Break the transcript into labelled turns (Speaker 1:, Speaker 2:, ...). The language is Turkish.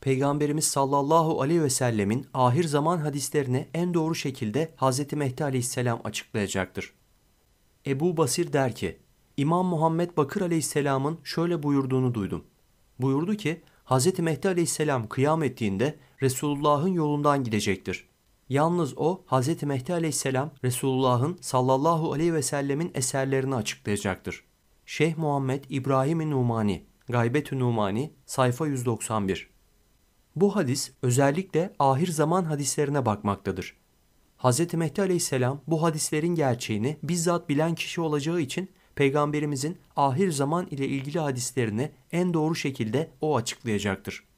Speaker 1: Peygamberimiz sallallahu aleyhi ve sellemin ahir zaman hadislerini en doğru şekilde Hz. Mehdi aleyhisselam açıklayacaktır. Ebu Basir der ki, İmam Muhammed Bakır aleyhisselamın şöyle buyurduğunu duydum. Buyurdu ki, Hz. Mehdi aleyhisselam kıyam ettiğinde Resulullah'ın yolundan gidecektir. Yalnız o Hz. Mehdi aleyhisselam Resulullah'ın sallallahu aleyhi ve sellemin eserlerini açıklayacaktır. Şeyh Muhammed İbrahim-i Numani, Gaybet-i Numani, sayfa 191 bu hadis özellikle ahir zaman hadislerine bakmaktadır. Hz. Mehdi aleyhisselam bu hadislerin gerçeğini bizzat bilen kişi olacağı için peygamberimizin ahir zaman ile ilgili hadislerini en doğru şekilde o açıklayacaktır.